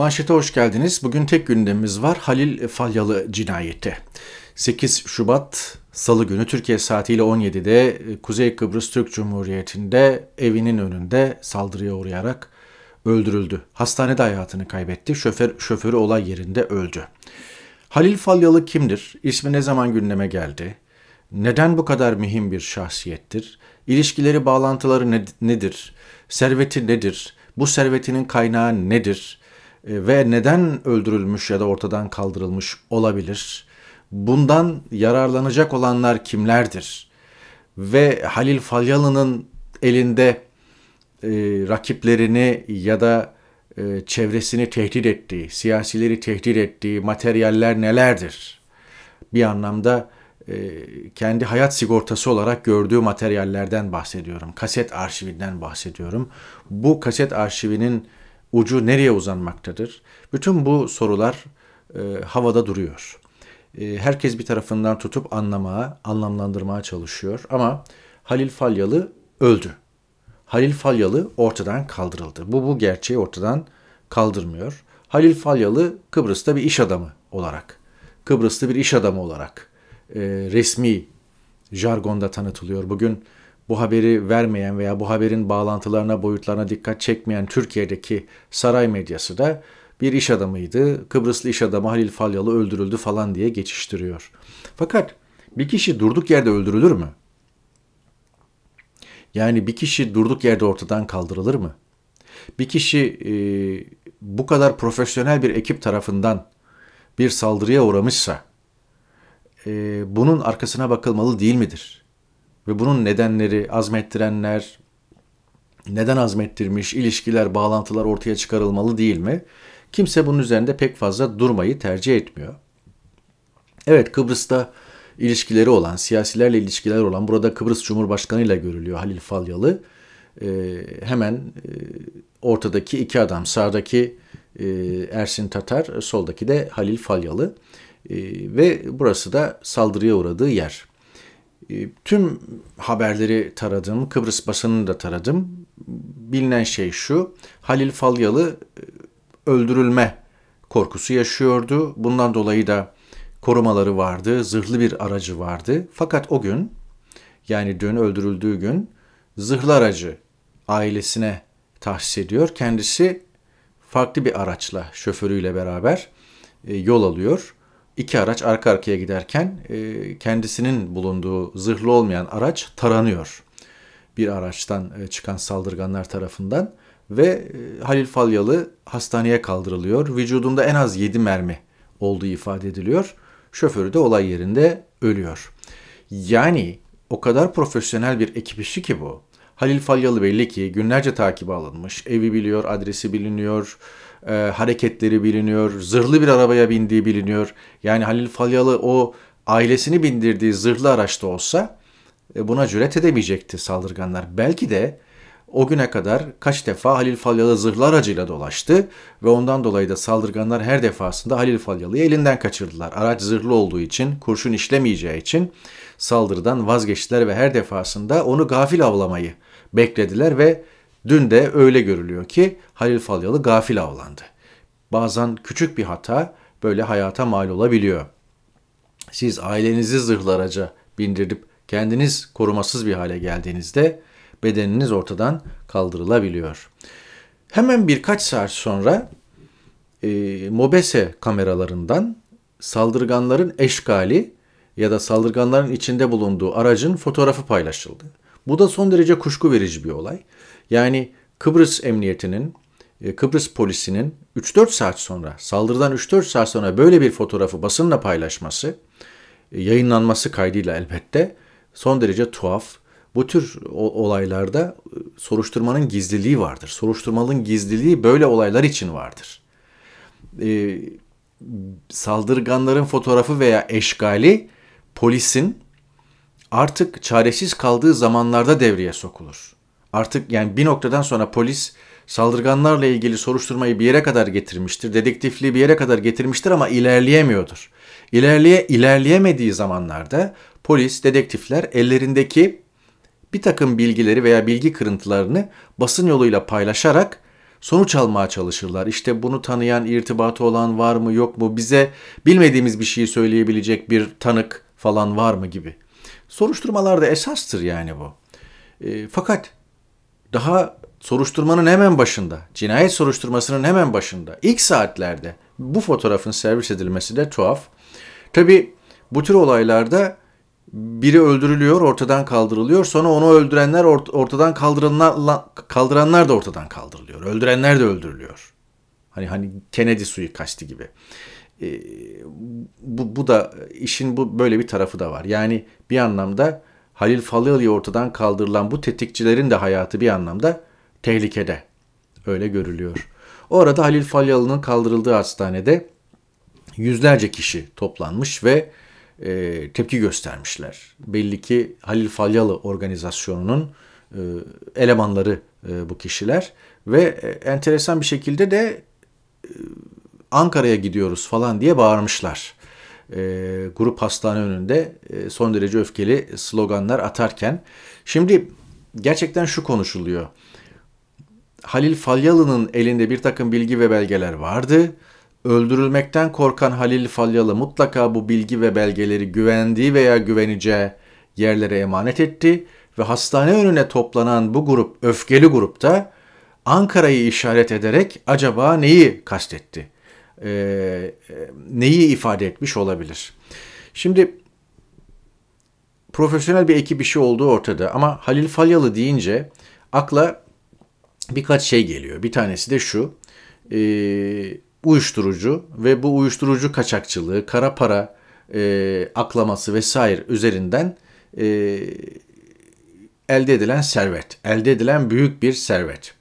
Manşete hoş geldiniz. Bugün tek gündemimiz var Halil Falyalı cinayeti. 8 Şubat Salı günü Türkiye saatiyle 17'de e, Kuzey Kıbrıs Türk Cumhuriyeti'nde evinin önünde saldırıya uğrayarak öldürüldü. Hastanede hayatını kaybetti. Şoför, şoförü olay yerinde öldü. Halil Falyalı kimdir? İsmi ne zaman gündeme geldi? Neden bu kadar mühim bir şahsiyettir? İlişkileri, bağlantıları ne, nedir? Serveti nedir? Bu servetinin kaynağı nedir? E, ve neden öldürülmüş ya da ortadan kaldırılmış olabilir? Bundan yararlanacak olanlar kimlerdir? Ve Halil Falyalı'nın elinde e, rakiplerini ya da e, çevresini tehdit ettiği, siyasileri tehdit ettiği materyaller nelerdir? Bir anlamda e, kendi hayat sigortası olarak gördüğü materyallerden bahsediyorum. Kaset arşivinden bahsediyorum. Bu kaset arşivinin ucu nereye uzanmaktadır? Bütün bu sorular e, havada duruyor. E, herkes bir tarafından tutup anlamaya, anlamlandırmaya çalışıyor ama Halil Falyalı öldü. Halil Falyalı ortadan kaldırıldı. Bu bu gerçeği ortadan kaldırmıyor. Halil Falyalı Kıbrıs'ta bir iş adamı olarak, Kıbrıslı bir iş adamı olarak e, resmi jargonda tanıtılıyor. Bugün bu haberi vermeyen veya bu haberin bağlantılarına, boyutlarına dikkat çekmeyen Türkiye'deki saray medyası da bir iş adamıydı, Kıbrıslı iş adamı Halil Falyalı öldürüldü falan diye geçiştiriyor. Fakat bir kişi durduk yerde öldürülür mü? Yani bir kişi durduk yerde ortadan kaldırılır mı? Bir kişi e, bu kadar profesyonel bir ekip tarafından bir saldırıya uğramışsa e, bunun arkasına bakılmalı değil midir? ve bunun nedenleri azmettirenler, neden azmettirmiş ilişkiler, bağlantılar ortaya çıkarılmalı değil mi? Kimse bunun üzerinde pek fazla durmayı tercih etmiyor. Evet Kıbrıs'ta ilişkileri olan, siyasilerle ilişkiler olan, burada Kıbrıs Cumhurbaşkanı ile görülüyor Halil Falyalı. Ee, hemen e, ortadaki iki adam, sağdaki e, Ersin Tatar, soldaki de Halil Falyalı. E, ve burası da saldırıya uğradığı yer. E, tüm haberleri taradım, Kıbrıs basınını da taradım. Bilinen şey şu, Halil Falyalı e, öldürülme korkusu yaşıyordu. Bundan dolayı da korumaları vardı, zırhlı bir aracı vardı. Fakat o gün, yani dün öldürüldüğü gün zırhlı aracı ailesine tahsis ediyor. Kendisi farklı bir araçla, şoförüyle beraber e, yol alıyor iki araç arka arkaya giderken e, kendisinin bulunduğu zırhlı olmayan araç taranıyor. Bir araçtan e, çıkan saldırganlar tarafından ve e, Halil Falyalı hastaneye kaldırılıyor. Vücudunda en az 7 mermi olduğu ifade ediliyor. Şoförü de olay yerinde ölüyor. Yani o kadar profesyonel bir ekip işi ki bu. Halil Falyalı belli ki günlerce takibe alınmış. Evi biliyor, adresi biliniyor, e, hareketleri biliniyor. Zırhlı bir arabaya bindiği biliniyor. Yani Halil Falyalı o ailesini bindirdiği zırhlı araçta olsa e, buna cüret edemeyecekti saldırganlar. Belki de o güne kadar kaç defa Halil Falyalı zırhlı aracıyla dolaştı ve ondan dolayı da saldırganlar her defasında Halil Falyalı'yı elinden kaçırdılar. Araç zırhlı olduğu için, kurşun işlemeyeceği için saldırıdan vazgeçtiler ve her defasında onu gafil avlamayı beklediler ve Dün de öyle görülüyor ki Halil Falyalı gafil avlandı. Bazen küçük bir hata böyle hayata mal olabiliyor. Siz ailenizi zırhlaraca bindirip kendiniz korumasız bir hale geldiğinizde bedeniniz ortadan kaldırılabiliyor. Hemen birkaç saat sonra e, mobese kameralarından saldırganların eşkali ya da saldırganların içinde bulunduğu aracın fotoğrafı paylaşıldı. Bu da son derece kuşku verici bir olay. Yani Kıbrıs Emniyeti'nin, e, Kıbrıs polisinin 3-4 saat sonra, saldırıdan 3-4 saat sonra böyle bir fotoğrafı basınla paylaşması, e, yayınlanması kaydıyla elbette son derece tuhaf. Bu tür olaylarda e, soruşturmanın gizliliği vardır. Soruşturmanın gizliliği böyle olaylar için vardır. Ee, saldırganların fotoğrafı veya eşgali polisin artık çaresiz kaldığı zamanlarda devreye sokulur artık yani bir noktadan sonra polis saldırganlarla ilgili soruşturmayı bir yere kadar getirmiştir. Dedektifliği bir yere kadar getirmiştir ama ilerleyemiyordur. İlerleye ilerleyemediği zamanlarda polis, dedektifler ellerindeki bir takım bilgileri veya bilgi kırıntılarını basın yoluyla paylaşarak sonuç almaya çalışırlar. İşte bunu tanıyan, irtibatı olan var mı yok mu, bize bilmediğimiz bir şeyi söyleyebilecek bir tanık falan var mı gibi. Soruşturmalarda esastır yani bu. E, fakat daha soruşturmanın hemen başında, cinayet soruşturmasının hemen başında, ilk saatlerde bu fotoğrafın servis edilmesi de tuhaf. Tabi bu tür olaylarda biri öldürülüyor, ortadan kaldırılıyor. Sonra onu öldürenler ortadan kaldıranlar kaldıranlar da ortadan kaldırılıyor. Öldürenler de öldürülüyor. Hani hani Kennedy suyu kaçtı gibi. Ee, bu, bu da işin bu böyle bir tarafı da var. Yani bir anlamda Halil Falyalı'yı ortadan kaldırılan bu tetikçilerin de hayatı bir anlamda tehlikede. Öyle görülüyor. O arada Halil Falyalı'nın kaldırıldığı hastanede yüzlerce kişi toplanmış ve e, tepki göstermişler. Belli ki Halil Falyalı organizasyonunun e, elemanları e, bu kişiler ve e, enteresan bir şekilde de e, Ankara'ya gidiyoruz falan diye bağırmışlar e, grup hastane önünde e, son derece öfkeli sloganlar atarken şimdi gerçekten şu konuşuluyor. Halil Falyalı'nın elinde bir takım bilgi ve belgeler vardı. Öldürülmekten korkan Halil Falyalı mutlaka bu bilgi ve belgeleri güvendiği veya güveneceği yerlere emanet etti ve hastane önüne toplanan bu grup öfkeli grupta Ankara'yı işaret ederek acaba neyi kastetti? E, e, neyi ifade etmiş olabilir? Şimdi profesyonel bir ekip işi olduğu ortada ama Halil Falyalı deyince akla birkaç şey geliyor. Bir tanesi de şu, e, uyuşturucu ve bu uyuşturucu kaçakçılığı, kara para e, aklaması vesaire üzerinden e, elde edilen servet, elde edilen büyük bir servet.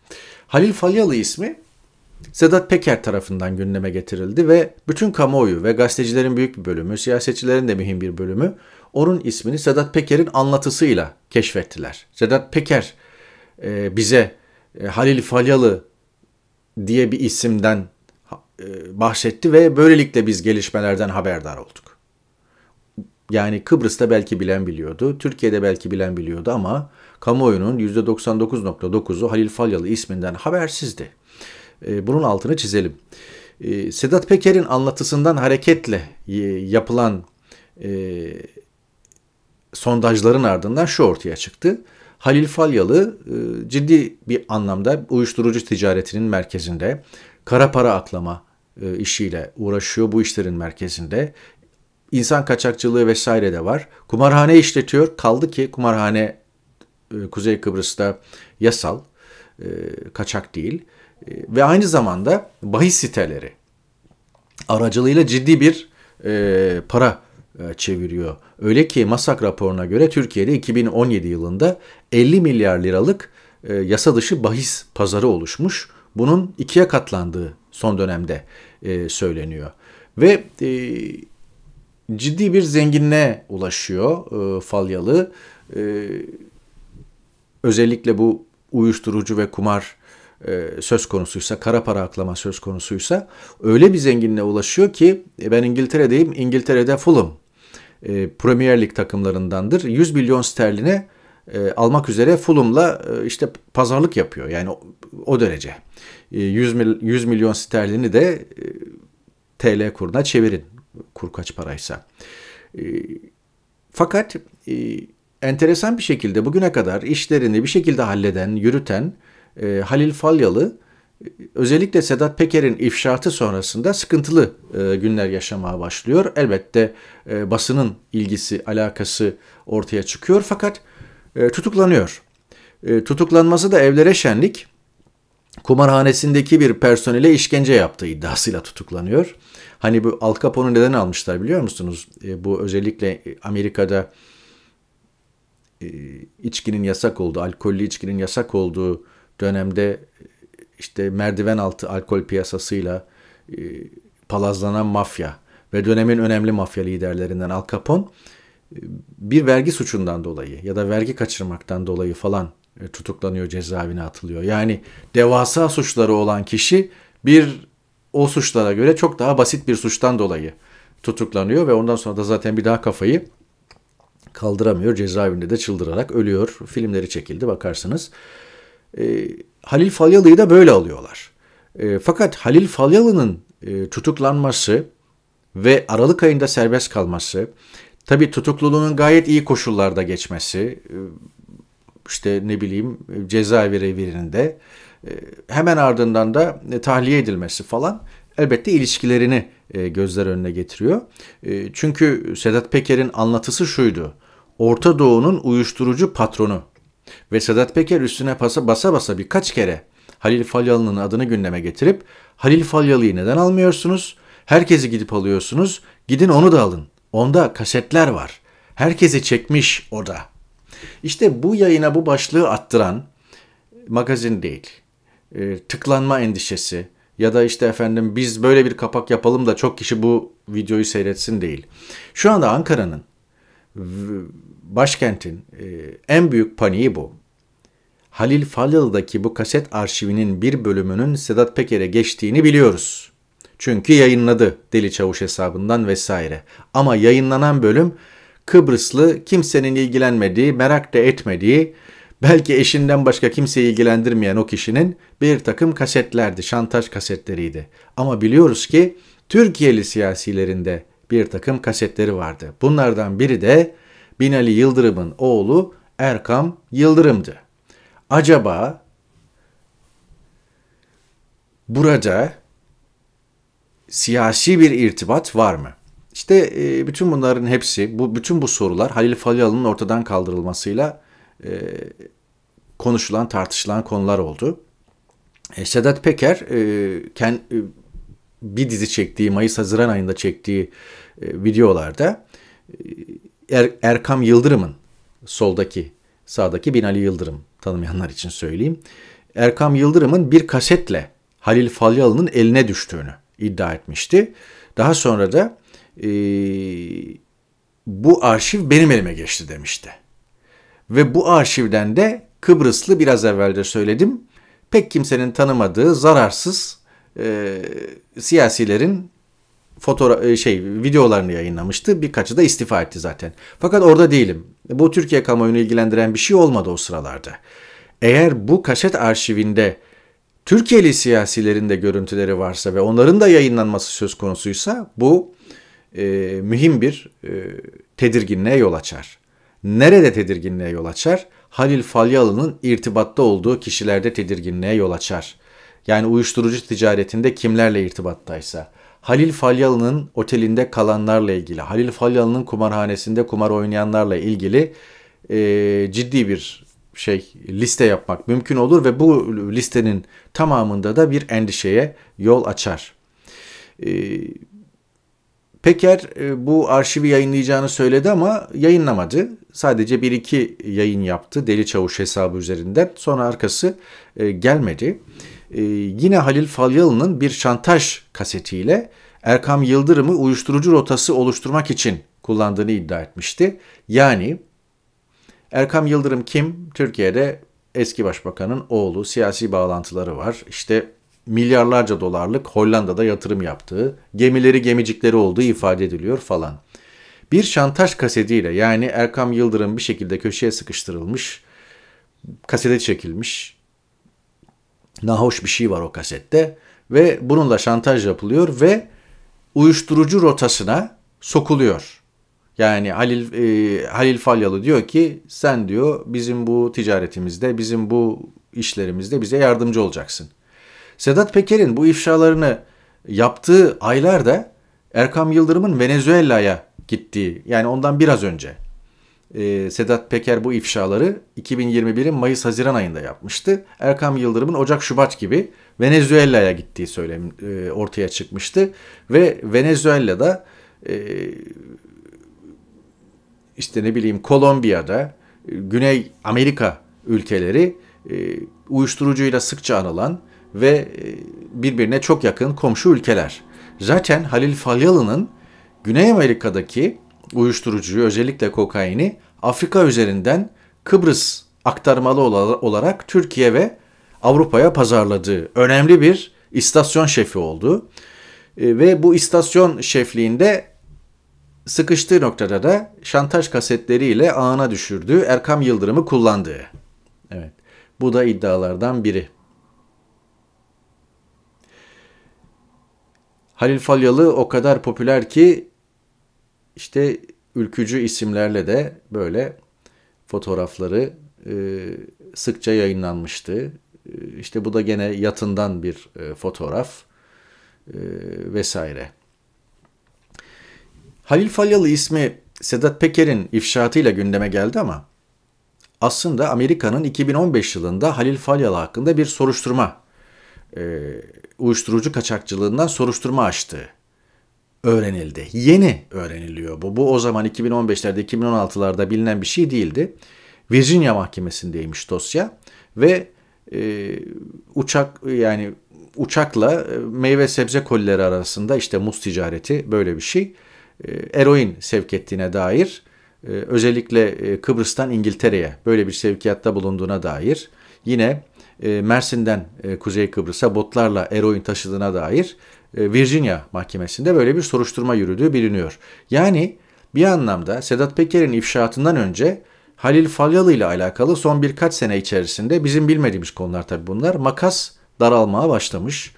Halil Falyalı ismi Sedat Peker tarafından gündeme getirildi ve bütün kamuoyu ve gazetecilerin büyük bir bölümü, siyasetçilerin de mühim bir bölümü onun ismini Sedat Peker'in anlatısıyla keşfettiler. Sedat Peker e, bize e, Halil Falyalı diye bir isimden e, bahsetti ve böylelikle biz gelişmelerden haberdar olduk. Yani Kıbrıs'ta belki bilen biliyordu, Türkiye'de belki bilen biliyordu ama kamuoyunun %99.9'u Halil Falyalı isminden habersizdi. E, bunun altını çizelim. E, Sedat Peker'in anlatısından hareketle e, yapılan sondajların ardından şu ortaya çıktı. Halil Falyalı ciddi bir anlamda uyuşturucu ticaretinin merkezinde kara para aklama işiyle uğraşıyor bu işlerin merkezinde. İnsan kaçakçılığı vesaire de var. Kumarhane işletiyor. Kaldı ki kumarhane Kuzey Kıbrıs'ta yasal, kaçak değil. Ee, ve aynı zamanda bahis siteleri aracılığıyla ciddi bir e, para e, çeviriyor. Öyle ki MASAK raporuna göre Türkiye'de 2017 yılında 50 milyar liralık e, yasa dışı bahis pazarı oluşmuş. Bunun ikiye katlandığı son dönemde e, söyleniyor. Ve e, ciddi bir zenginliğe ulaşıyor e, Falyalı. E, özellikle bu uyuşturucu ve kumar e, söz konusuysa, kara para aklama söz konusuysa öyle bir zenginliğe ulaşıyor ki e, ben İngiltere'deyim, İngiltere'de Fulham e, Premier Lig takımlarındandır. 100 milyon sterline e, almak üzere Fulham'la e, işte pazarlık yapıyor. Yani o, o derece. E, 100, mil, 100 milyon sterlini de e, TL kuruna çevirin. Kur kaç paraysa. E, fakat e, enteresan bir şekilde bugüne kadar işlerini bir şekilde halleden, yürüten e, Halil Falyalı e, özellikle Sedat Peker'in ifşaatı sonrasında sıkıntılı e, günler yaşamaya başlıyor. Elbette e, basının ilgisi, alakası ortaya çıkıyor fakat e, tutuklanıyor. E, tutuklanması da evlere şenlik kumarhanesindeki bir personele işkence yaptığı iddiasıyla tutuklanıyor. Hani bu Al Capone'u neden almışlar biliyor musunuz? E, bu özellikle e, Amerika'da e, içkinin yasak olduğu, alkollü içkinin yasak olduğu dönemde işte merdiven altı alkol piyasasıyla e, palazlanan mafya ve dönemin önemli mafya liderlerinden Al Capone e, bir vergi suçundan dolayı ya da vergi kaçırmaktan dolayı falan e, tutuklanıyor, cezaevine atılıyor. Yani devasa suçları olan kişi bir o suçlara göre çok daha basit bir suçtan dolayı tutuklanıyor ve ondan sonra da zaten bir daha kafayı kaldıramıyor. Cezaevinde de çıldırarak ölüyor. Filmleri çekildi bakarsınız. E, Halil Falyalı'yı da böyle alıyorlar. E, fakat Halil Falyalı'nın e, tutuklanması ve Aralık ayında serbest kalması, tabi tutukluluğunun gayet iyi koşullarda geçmesi, e, işte ne bileyim e, cezaevi revirinde e, hemen ardından da e, tahliye edilmesi falan elbette ilişkilerini e, gözler önüne getiriyor. E, çünkü Sedat Peker'in anlatısı şuydu. Orta Doğu'nun uyuşturucu patronu ve Sedat Peker üstüne pasa basa basa birkaç kere Halil Falyalı'nın adını gündeme getirip Halil Falyalı'yı neden almıyorsunuz? Herkesi gidip alıyorsunuz. Gidin onu da alın. Onda kasetler var. Herkesi çekmiş o da. İşte bu yayına bu başlığı attıran magazin değil. E, tıklanma endişesi ya da işte efendim biz böyle bir kapak yapalım da çok kişi bu videoyu seyretsin değil. Şu anda Ankara'nın başkentin e, en büyük paniği bu. Halil Falyalı'daki bu kaset arşivinin bir bölümünün Sedat Peker'e geçtiğini biliyoruz. Çünkü yayınladı Deli Çavuş hesabından vesaire. Ama yayınlanan bölüm Kıbrıslı kimsenin ilgilenmediği, merak da etmediği, belki eşinden başka kimseyi ilgilendirmeyen o kişinin bir takım kasetlerdi, şantaj kasetleriydi. Ama biliyoruz ki Türkiye'li siyasilerinde bir takım kasetleri vardı. Bunlardan biri de Binali Yıldırım'ın oğlu Erkam Yıldırım'dı acaba burada siyasi bir irtibat var mı? İşte e, bütün bunların hepsi, bu bütün bu sorular Halil Falyalı'nın ortadan kaldırılmasıyla e, konuşulan, tartışılan konular oldu. E, Sedat Peker e, kend, e, bir dizi çektiği, Mayıs-Haziran ayında çektiği e, videolarda e, er, Erkam Yıldırım'ın soldaki, sağdaki Binali Yıldırım tanımayanlar için söyleyeyim. Erkam Yıldırım'ın bir kasetle Halil Falyalı'nın eline düştüğünü iddia etmişti. Daha sonra da e, bu arşiv benim elime geçti demişti. Ve bu arşivden de Kıbrıslı biraz evvel de söyledim pek kimsenin tanımadığı zararsız e, siyasilerin fotoğraf e, şey videolarını yayınlamıştı. Birkaçı da istifa etti zaten. Fakat orada değilim. Bu Türkiye kamuoyunu ilgilendiren bir şey olmadı o sıralarda. Eğer bu kaset arşivinde Türkiye'li siyasilerin de görüntüleri varsa ve onların da yayınlanması söz konusuysa bu e, mühim bir e, tedirginliğe yol açar. Nerede tedirginliğe yol açar? Halil Falyalı'nın irtibatta olduğu kişilerde tedirginliğe yol açar. Yani uyuşturucu ticaretinde kimlerle irtibattaysa, Halil Falyalı'nın otelinde kalanlarla ilgili, Halil Falyalı'nın kumarhanesinde kumar oynayanlarla ilgili e, ciddi bir şey liste yapmak mümkün olur ve bu listenin tamamında da bir endişeye yol açar. E, Peker e, bu arşivi yayınlayacağını söyledi ama yayınlamadı. Sadece bir iki yayın yaptı Deli Çavuş hesabı üzerinden. Sonra arkası e, gelmedi. Ee, yine Halil Falyalı'nın bir şantaj kasetiyle Erkam Yıldırım'ı uyuşturucu rotası oluşturmak için kullandığını iddia etmişti. Yani Erkam Yıldırım kim? Türkiye'de eski başbakanın oğlu, siyasi bağlantıları var. İşte milyarlarca dolarlık Hollanda'da yatırım yaptığı, gemileri gemicikleri olduğu ifade ediliyor falan. Bir şantaj kasetiyle yani Erkam Yıldırım bir şekilde köşeye sıkıştırılmış, kasete çekilmiş, nahoş bir şey var o kasette ve bununla şantaj yapılıyor ve uyuşturucu rotasına sokuluyor. Yani Halil e, Halil Falyalı diyor ki sen diyor bizim bu ticaretimizde, bizim bu işlerimizde bize yardımcı olacaksın. Sedat Peker'in bu ifşalarını yaptığı aylarda Erkam Yıldırım'ın Venezuela'ya gittiği yani ondan biraz önce e, Sedat Peker bu ifşaları 2021'in Mayıs-Haziran ayında yapmıştı. Erkam Yıldırım'ın Ocak-Şubat gibi Venezuela'ya gittiği söylem e, ortaya çıkmıştı ve Venezuela'da e, işte ne bileyim Kolombiya'da, e, Güney Amerika ülkeleri e, uyuşturucuyla sıkça anılan ve e, birbirine çok yakın komşu ülkeler. Zaten Halil Falyalı'nın Güney Amerika'daki uyuşturucuyu özellikle kokaini Afrika üzerinden Kıbrıs aktarmalı olarak Türkiye ve Avrupa'ya pazarladığı önemli bir istasyon şefi oldu. E, ve bu istasyon şefliğinde sıkıştığı noktada da şantaj kasetleriyle ağına düşürdüğü Erkam Yıldırım'ı kullandı. Evet. Bu da iddialardan biri. Halil Falyalı o kadar popüler ki işte ülkücü isimlerle de böyle fotoğrafları e, sıkça yayınlanmıştı. E, işte bu da gene yatından bir e, fotoğraf e, vesaire. Halil Falyalı ismi Sedat Peker'in ifşaatıyla gündeme geldi ama aslında Amerika'nın 2015 yılında Halil Falyalı hakkında bir soruşturma, e, uyuşturucu kaçakçılığından soruşturma açtığı öğrenildi. Yeni öğreniliyor bu. Bu o zaman 2015'lerde 2016'larda bilinen bir şey değildi. Virginia mahkemesindeymiş dosya ve e, uçak yani uçakla e, meyve sebze kolileri arasında işte muz ticareti böyle bir şey. E, eroin sevk ettiğine dair e, özellikle e, Kıbrıs'tan İngiltere'ye böyle bir sevkiyatta bulunduğuna dair yine e, Mersin'den e, Kuzey Kıbrıs'a botlarla eroin taşıdığına dair e, Virginia mahkemesinde böyle bir soruşturma yürüdüğü biliniyor. Yani bir anlamda Sedat Peker'in ifşaatından önce Halil Falyalı ile alakalı son birkaç sene içerisinde bizim bilmediğimiz konular tabii bunlar makas daralmaya başlamış.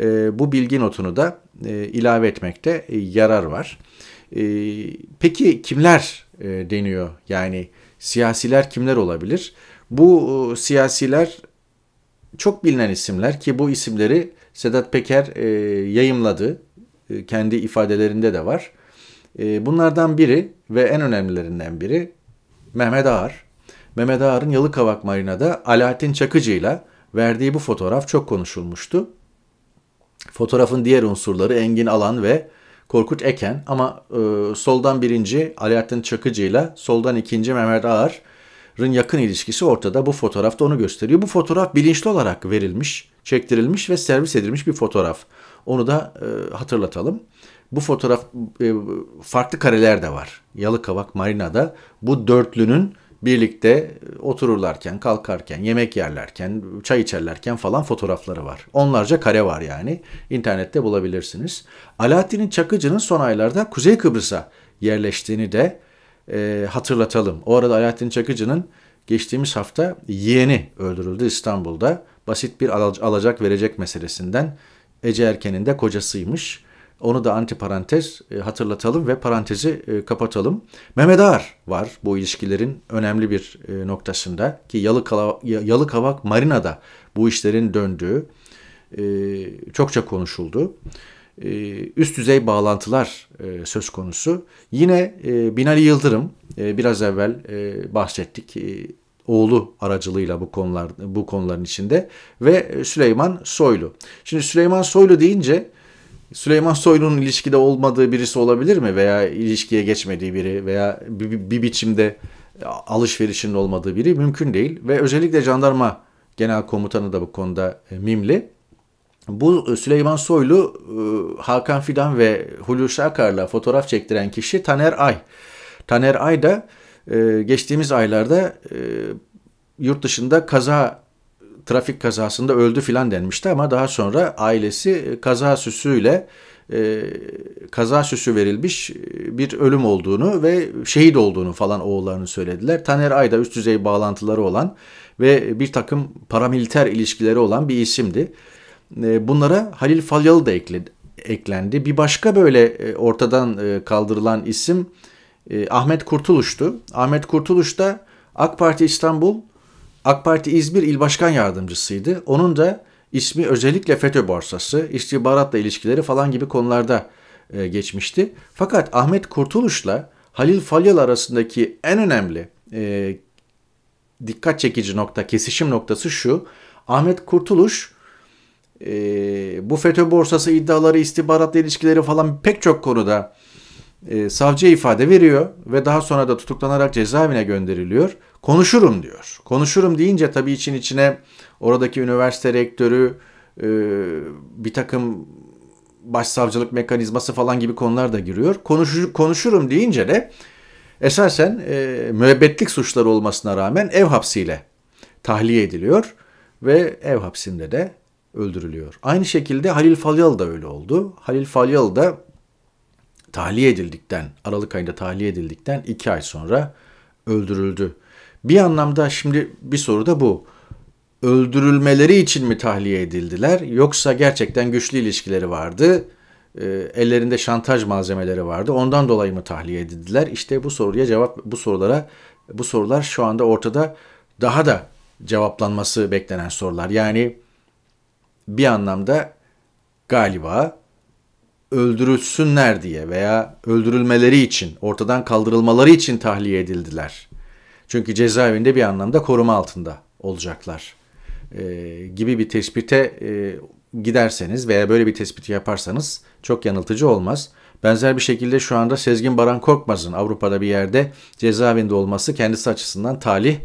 E, bu bilgi notunu da e, ilave etmekte e, yarar var. E, peki kimler e, deniyor? Yani siyasiler kimler olabilir? Bu e, siyasiler çok bilinen isimler ki bu isimleri Sedat Peker e, yayımladı. E, kendi ifadelerinde de var. E, bunlardan biri ve en önemlilerinden biri Mehmet Ağar. Mehmet Ağar'ın Yalıkavak Marina'da Alaaddin Çakıcı'yla verdiği bu fotoğraf çok konuşulmuştu. Fotoğrafın diğer unsurları Engin Alan ve Korkut Eken ama e, soldan birinci Alaaddin Çakıcı'yla soldan ikinci Mehmet Ağar'ın yakın ilişkisi ortada. Bu fotoğrafta onu gösteriyor. Bu fotoğraf bilinçli olarak verilmiş çektirilmiş ve servis edilmiş bir fotoğraf. Onu da e, hatırlatalım. Bu fotoğraf e, farklı kareler de var. Yalıkavak Marina'da bu dörtlünün birlikte e, otururlarken, kalkarken, yemek yerlerken, çay içerlerken falan fotoğrafları var. Onlarca kare var yani. İnternette bulabilirsiniz. Alaaddin'in Çakıcı'nın son aylarda Kuzey Kıbrıs'a yerleştiğini de e, hatırlatalım. O arada Alaaddin Çakıcı'nın geçtiğimiz hafta yeğeni öldürüldü İstanbul'da basit bir alacak verecek meselesinden Ece Erken'in de kocasıymış. Onu da antiparantez e, hatırlatalım ve parantezi e, kapatalım. Mehmet Ağar var bu ilişkilerin önemli bir e, noktasında ki Yalıkavak, Yalıkavak Marina'da bu işlerin döndüğü çokça konuşuldu. Üst düzey bağlantılar söz konusu. Yine Binali Yıldırım biraz evvel bahsettik oğlu aracılığıyla bu konular bu konuların içinde ve e, Süleyman Soylu. Şimdi Süleyman Soylu deyince Süleyman Soylu'nun ilişkide olmadığı birisi olabilir mi veya ilişkiye geçmediği biri veya bir, bir biçimde e, alışverişinin olmadığı biri mümkün değil ve özellikle jandarma genel komutanı da bu konuda e, mimli. Bu Süleyman Soylu, Hakan Fidan ve Hulusi Akar'la fotoğraf çektiren kişi Taner Ay. Taner Ay da ee, geçtiğimiz aylarda e, yurt dışında kaza trafik kazasında öldü filan denmişti ama daha sonra ailesi e, kaza süsüyle e, kaza süsü verilmiş e, bir ölüm olduğunu ve şehit olduğunu falan oğullarını söylediler. Taner Ayda üst düzey bağlantıları olan ve bir takım paramiliter ilişkileri olan bir isimdi. E, bunlara Halil Falyalı da ekledi, eklendi. Bir başka böyle ortadan kaldırılan isim e, Ahmet Kurtuluş'tu. Ahmet Kurtuluş da AK Parti İstanbul, AK Parti İzmir İl Başkan Yardımcısıydı. Onun da ismi özellikle FETÖ borsası, istihbaratla ilişkileri falan gibi konularda e, geçmişti. Fakat Ahmet Kurtuluş'la Halil Falyal arasındaki en önemli e, dikkat çekici nokta, kesişim noktası şu. Ahmet Kurtuluş e, bu FETÖ borsası iddiaları, istihbaratla ilişkileri falan pek çok konuda e, savcıya ifade veriyor ve daha sonra da tutuklanarak cezaevine gönderiliyor. Konuşurum diyor. Konuşurum deyince tabii için içine oradaki üniversite rektörü e, bir takım başsavcılık mekanizması falan gibi konular da giriyor. Konuşur, konuşurum deyince de esasen e, müebbetlik suçları olmasına rağmen ev hapsiyle tahliye ediliyor ve ev hapsinde de öldürülüyor. Aynı şekilde Halil Falyalı da öyle oldu. Halil Falyalı da tahliye edildikten, Aralık ayında tahliye edildikten iki ay sonra öldürüldü. Bir anlamda şimdi bir soru da bu. Öldürülmeleri için mi tahliye edildiler yoksa gerçekten güçlü ilişkileri vardı, e, ellerinde şantaj malzemeleri vardı. Ondan dolayı mı tahliye edildiler? İşte bu soruya cevap bu sorulara bu sorular şu anda ortada daha da cevaplanması beklenen sorular. Yani bir anlamda galiba öldürülsünler diye veya öldürülmeleri için, ortadan kaldırılmaları için tahliye edildiler. Çünkü cezaevinde bir anlamda koruma altında olacaklar e, gibi bir tespite e, giderseniz veya böyle bir tespiti yaparsanız çok yanıltıcı olmaz. Benzer bir şekilde şu anda Sezgin Baran Korkmaz'ın Avrupa'da bir yerde cezaevinde olması kendisi açısından talih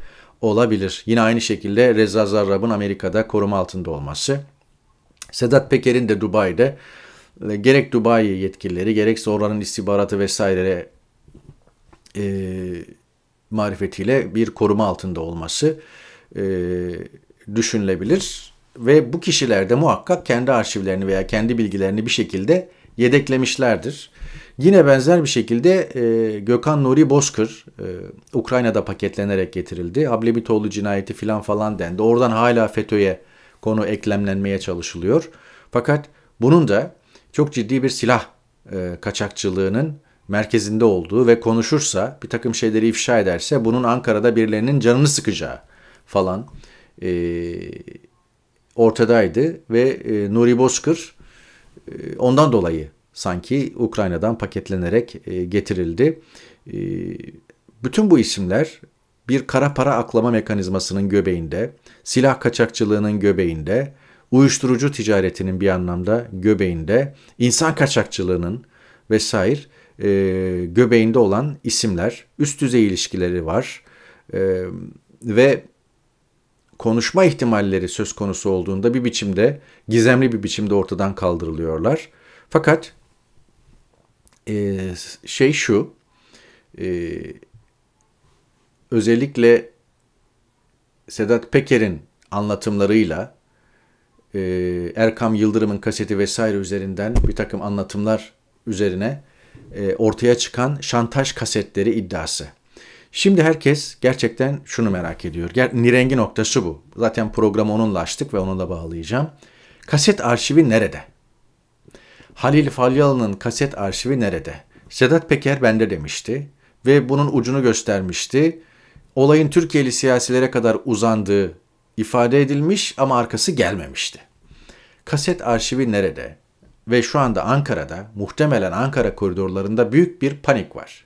olabilir. Yine aynı şekilde Reza Zarrab'ın Amerika'da koruma altında olması. Sedat Peker'in de Dubai'de gerek Dubai yetkilileri gerekse oranın istihbaratı vesaire e, marifetiyle bir koruma altında olması e, düşünülebilir. Ve bu kişiler de muhakkak kendi arşivlerini veya kendi bilgilerini bir şekilde yedeklemişlerdir. Yine benzer bir şekilde e, Gökhan Nuri Bozkır e, Ukrayna'da paketlenerek getirildi. Hablebitoğlu cinayeti filan falan dendi. Oradan hala FETÖ'ye konu eklemlenmeye çalışılıyor. Fakat bunun da çok ciddi bir silah e, kaçakçılığının merkezinde olduğu ve konuşursa bir takım şeyleri ifşa ederse bunun Ankara'da birilerinin canını sıkacağı falan e, ortadaydı ve e, Nuri Bozkır e, ondan dolayı sanki Ukrayna'dan paketlenerek e, getirildi. E, bütün bu isimler bir kara para aklama mekanizmasının göbeğinde, silah kaçakçılığının göbeğinde, uyuşturucu ticaretinin bir anlamda göbeğinde, insan kaçakçılığının vesaire e, göbeğinde olan isimler, üst düzey ilişkileri var e, ve konuşma ihtimalleri söz konusu olduğunda bir biçimde, gizemli bir biçimde ortadan kaldırılıyorlar. Fakat e, şey şu, e, özellikle Sedat Peker'in anlatımlarıyla e, Erkam Yıldırım'ın kaseti vesaire üzerinden bir takım anlatımlar üzerine e, ortaya çıkan şantaj kasetleri iddiası. Şimdi herkes gerçekten şunu merak ediyor. Nirengi noktası bu. Zaten programı onunla açtık ve onunla bağlayacağım. Kaset arşivi nerede? Halil Falyalı'nın kaset arşivi nerede? Sedat Peker bende demişti ve bunun ucunu göstermişti. Olayın Türkiye'li siyasilere kadar uzandığı ifade edilmiş ama arkası gelmemişti. Kaset arşivi nerede? Ve şu anda Ankara'da, muhtemelen Ankara koridorlarında büyük bir panik var.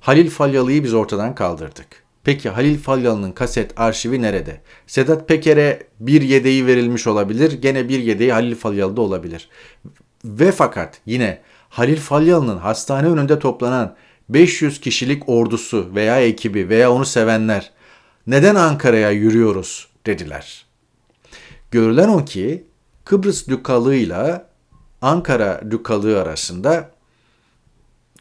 Halil Falyalı'yı biz ortadan kaldırdık. Peki Halil Falyalı'nın kaset arşivi nerede? Sedat Peker'e bir yedeği verilmiş olabilir. Gene bir yedeği Halil Falyalı'da olabilir. Ve fakat yine Halil Falyalı'nın hastane önünde toplanan 500 kişilik ordusu veya ekibi veya onu sevenler neden Ankara'ya yürüyoruz dediler. Görülen o ki Kıbrıs Dükalığı ile Ankara Dükalığı arasında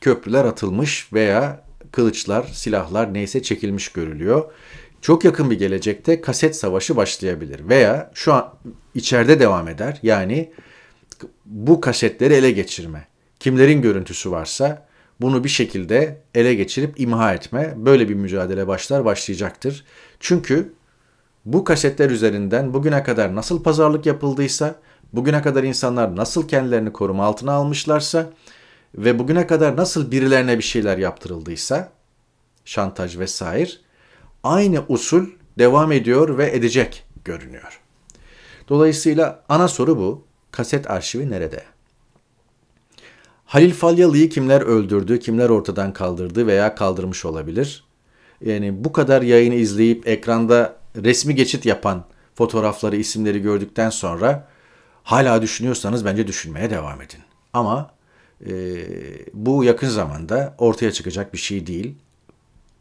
köprüler atılmış veya kılıçlar, silahlar neyse çekilmiş görülüyor. Çok yakın bir gelecekte kaset savaşı başlayabilir veya şu an içeride devam eder. Yani bu kasetleri ele geçirme. Kimlerin görüntüsü varsa bunu bir şekilde ele geçirip imha etme. Böyle bir mücadele başlar başlayacaktır. Çünkü bu kasetler üzerinden bugüne kadar nasıl pazarlık yapıldıysa, bugüne kadar insanlar nasıl kendilerini koruma altına almışlarsa ve bugüne kadar nasıl birilerine bir şeyler yaptırıldıysa, şantaj vesaire, aynı usul devam ediyor ve edecek görünüyor. Dolayısıyla ana soru bu. Kaset arşivi nerede? Halil Falyalı'yı kimler öldürdü, kimler ortadan kaldırdı veya kaldırmış olabilir? Yani bu kadar yayını izleyip ekranda resmi geçit yapan fotoğrafları, isimleri gördükten sonra hala düşünüyorsanız bence düşünmeye devam edin. Ama e, bu yakın zamanda ortaya çıkacak bir şey değil.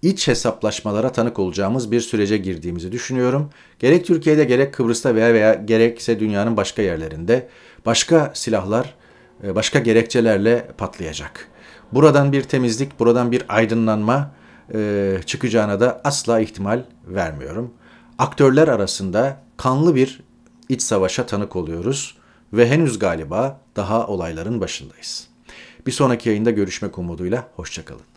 İç hesaplaşmalara tanık olacağımız bir sürece girdiğimizi düşünüyorum. Gerek Türkiye'de gerek Kıbrıs'ta veya veya gerekse dünyanın başka yerlerinde başka silahlar e, başka gerekçelerle patlayacak. Buradan bir temizlik, buradan bir aydınlanma e, çıkacağına da asla ihtimal vermiyorum aktörler arasında kanlı bir iç savaşa tanık oluyoruz ve henüz galiba daha olayların başındayız. Bir sonraki yayında görüşmek umuduyla hoşçakalın.